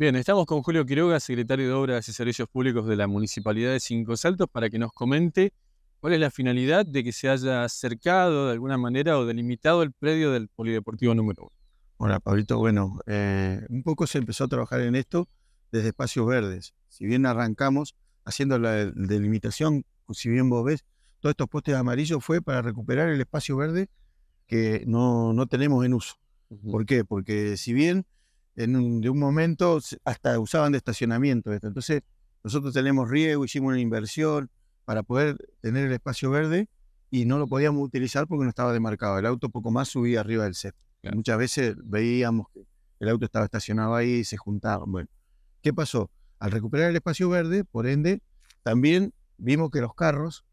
Bien, estamos con Julio Quiroga, secretario de Obras y Servicios Públicos de la Municipalidad de Cinco Saltos, para que nos comente cuál es la finalidad de que se haya acercado de alguna manera o delimitado el predio del Polideportivo número uno. Hola, Pablito. Bueno, eh, un poco se empezó a trabajar en esto desde espacios verdes. Si bien arrancamos haciendo la delimitación, si bien vos ves, todos estos postes amarillos fue para recuperar el espacio verde que no, no tenemos en uso. ¿Por qué? Porque si bien en un, de un momento hasta usaban de estacionamiento esto. Entonces, nosotros tenemos riego, hicimos una inversión para poder tener el espacio verde y no lo podíamos utilizar porque no estaba demarcado. El auto poco más subía arriba del set. Muchas veces veíamos que el auto estaba estacionado ahí y se juntaba Bueno, ¿qué pasó? Al recuperar el espacio verde, por ende, también vimos que los carros,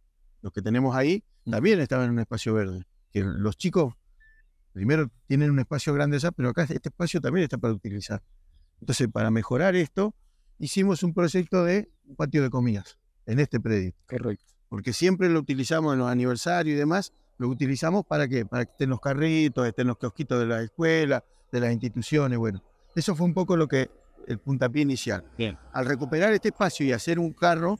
los que tenemos ahí, mm. también estaban en un espacio verde. Que los chicos primero tienen un espacio grande esa, pero acá este espacio también está para utilizar. Entonces, para mejorar esto, hicimos un proyecto de patio de comidas en este predio. Correcto. Porque siempre lo utilizamos en los aniversarios y demás, lo utilizamos para qué? Para que estén los carritos, estén los kiosquitos de la escuela, de las instituciones, bueno. Eso fue un poco lo que el puntapié inicial. Bien. Al recuperar este espacio y hacer un carro,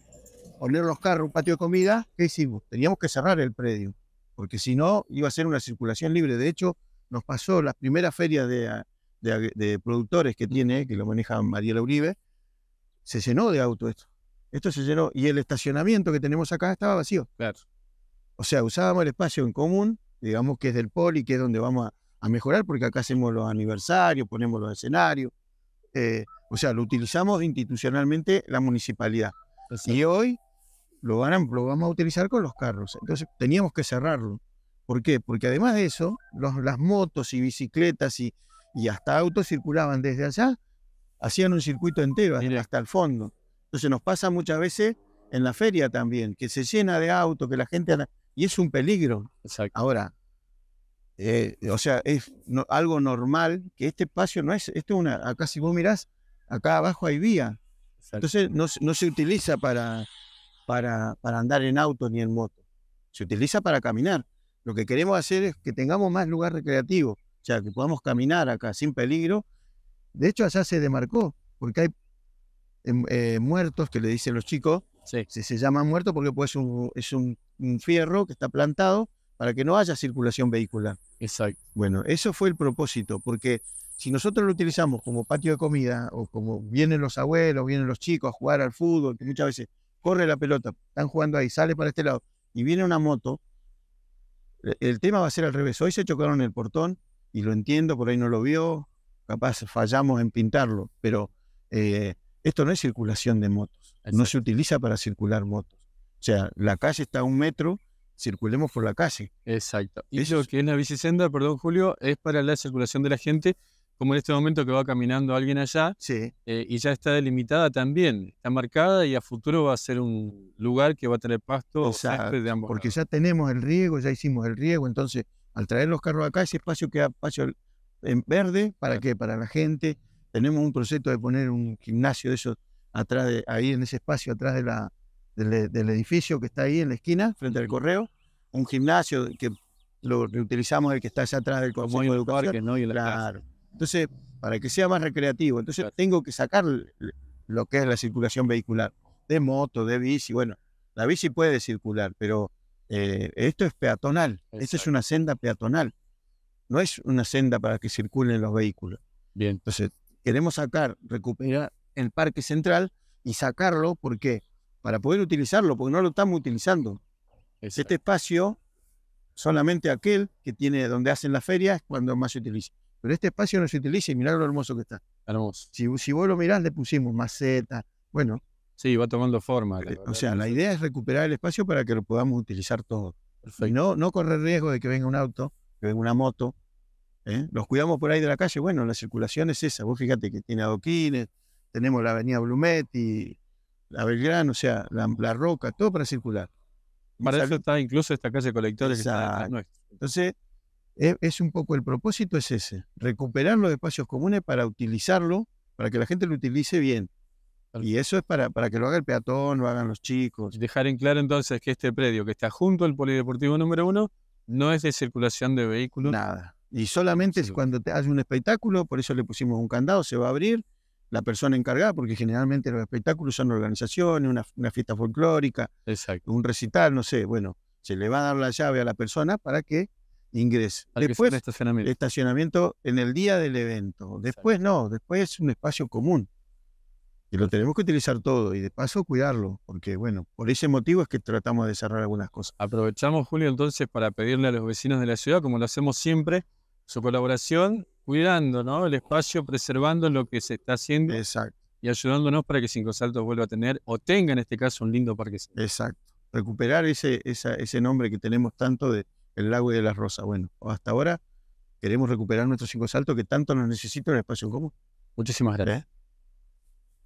poner los carros, un patio de comida, ¿qué hicimos? Teníamos que cerrar el predio, porque si no iba a ser una circulación libre. De hecho, nos pasó las primeras ferias ah, de, productores que tiene, que lo maneja Mariela Uribe, se llenó de auto esto. Esto se llenó. Y el estacionamiento que tenemos acá estaba vacío. Claro. O sea, usábamos el espacio en común, digamos que es del poli, que es donde vamos a, mejorar, porque acá hacemos los aniversarios, ponemos los escenarios. Eh, o sea, lo utilizamos institucionalmente la municipalidad. Y hoy lo, van lo vamos a utilizar con los carros. Entonces teníamos que cerrarlo. ¿Por qué? Porque además de eso, las motos y bicicletas y, hasta autos circulaban desde allá, hacían un circuito entero hasta, el fondo. Entonces nos pasa muchas veces en la feria también, que se llena de autos, que la gente... Y es un peligro. Ahora, eh, o sea, es algo normal que este espacio no es... Esto es una... Acá si vos mirás, acá abajo hay vía. Entonces no, se utiliza para, para, para andar en auto ni en moto. Se utiliza para caminar. Lo que queremos hacer es que tengamos más lugar recreativo, o sea, que podamos caminar acá sin peligro. De hecho, allá se demarcó, porque hay em, eh, muertos que le dicen los chicos, se, llaman muertos porque pues, es, un, un fierro que está plantado para que no haya circulación vehicular. Exacto. Bueno, eso fue el propósito, porque si nosotros lo utilizamos como patio de comida o como vienen los abuelos, vienen los chicos a jugar al fútbol, que muchas veces corre la pelota, están jugando ahí, sale para este lado y viene una moto, el tema va a ser al revés. Hoy se chocaron el portón y lo entiendo, por ahí no lo vio, capaz fallamos en pintarlo, pero eh, esto no es circulación de motos, no se utiliza para circular motos. O sea, la calle está a un metro, circulemos por la calle. Exacto. Y eso que es la bicicenda, perdón Julio, es para la circulación de la gente como en este momento que va caminando alguien allá, eh, y ya está delimitada también, está marcada y a futuro va a ser un lugar que va a tener pasto de ambos Porque ya tenemos el riego, ya hicimos el riego, entonces al traer los carros acá, ese espacio queda espacio en verde, ¿para qué? Para la gente. Tenemos un proyecto de poner un gimnasio de eso atrás de, ahí en ese espacio atrás de la, del, e, edificio que está ahí en la esquina, frente al correo, un gimnasio que lo reutilizamos el que está allá atrás del Consejo de Educación. ¿no? Entonces, para que sea más recreativo, entonces tengo que sacar lo que es la circulación vehicular, de moto, de bici, bueno, la bici puede circular, pero eh, esto es peatonal, esa es una senda peatonal, no es una senda para que circulen los vehículos. Bien. Entonces, queremos sacar, recuperar el parque central y sacarlo, ¿por qué? Para poder utilizarlo, porque no lo estamos utilizando. Este espacio, solamente aquel que tiene donde hacen las ferias, cuando más se utiliza. Pero este espacio no se utiliza y mirá lo hermoso que está. Hermoso. Si, vos lo mirás, le pusimos maceta Bueno. Sí, va tomando forma. Eh, o sea, la idea es recuperar el espacio para que lo podamos utilizar todo. Y no, no correr riesgo de que venga un auto, que venga una moto. ¿eh? Los cuidamos por ahí de la calle. Bueno, la circulación es esa. Vos fíjate que tiene adoquines, tenemos la avenida Blumetti, la Belgrano, o sea, la, Roca, todo para circular. Para eso está incluso esta calle de colectores Exacto. Entonces, es un poco el propósito es ese, recuperar los espacios comunes para utilizarlo, para que la gente lo utilice bien. Y eso es para, para que lo haga el peatón, lo hagan los chicos. Dejar en claro entonces que este predio que está junto al Polideportivo número uno no es de circulación de vehículos. Nada. Y solamente cuando te hace un espectáculo, por eso le pusimos un candado, se va a abrir la persona encargada, porque generalmente los espectáculos son organizaciones, una, una fiesta folclórica, un recital, no sé. Bueno, se le va a dar la llave a la persona para que ingreso Después, estacionamiento. en el día del evento. Después no, después es un espacio común. Y lo tenemos que utilizar todo y de paso cuidarlo, porque bueno, por ese motivo es que tratamos de cerrar algunas cosas. Aprovechamos, Julio, entonces para pedirle a los vecinos de la ciudad, como lo hacemos siempre, su colaboración, cuidando ¿no? el espacio, preservando lo que se está haciendo. Exacto. Y ayudándonos para que Cinco Saltos vuelva a tener, o tenga en este caso, un lindo parque. Exacto. Recuperar ese, ese nombre que tenemos tanto de, el lago y de las rosas. Bueno, hasta ahora queremos recuperar nuestros cinco saltos que tanto nos necesita el espacio común. Muchísimas gracias. ¿Eh?